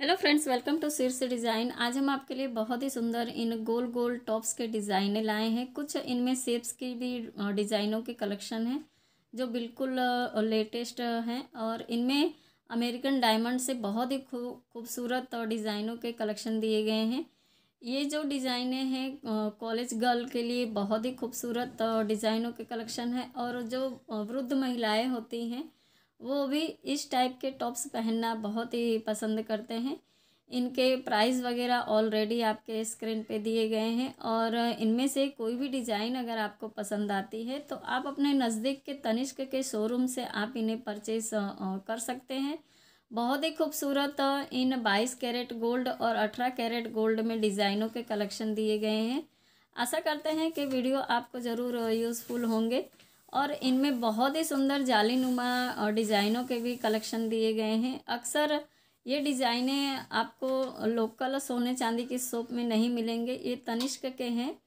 hello friends welcome to सिर्स design आज हम आपके लिए बहुत ही सुंदर इन गोल गोल टॉप्स के डिज़ाइन लाए हैं कुछ इनमें सेप्स की भी डिज़ाइनों के कलेक्शन हैं जो बिल्कुल लेटेस्ट हैं और इनमें अमेरिकन डायमंड से बहुत ही खूबसूरत डिज़ाइनों के कलेक्शन दिए गए हैं ये जो डिज़ाइने हैं कॉलेज गर्ल के लिए बहुत ही खूबसूरत डिज़ाइनों के कलेक्शन है और जो वृद्ध महिलाएँ होती हैं वो भी इस टाइप के टॉप्स पहनना बहुत ही पसंद करते हैं इनके प्राइस वगैरह ऑलरेडी आपके स्क्रीन पे दिए गए हैं और इनमें से कोई भी डिज़ाइन अगर आपको पसंद आती है तो आप अपने नज़दीक के तनिष्क के शोरूम से आप इन्हें परचेज कर सकते हैं बहुत ही खूबसूरत इन 22 कैरेट गोल्ड और 18 कैरेट गोल्ड में डिज़ाइनों के कलेक्शन दिए गए हैं आशा करते हैं कि वीडियो आपको ज़रूर यूज़फुल होंगे और इनमें बहुत ही सुंदर नुमा और डिज़ाइनों के भी कलेक्शन दिए गए हैं अक्सर ये डिज़ाइनें आपको लोकल सोने चांदी के सोप में नहीं मिलेंगे ये तनिष्क के हैं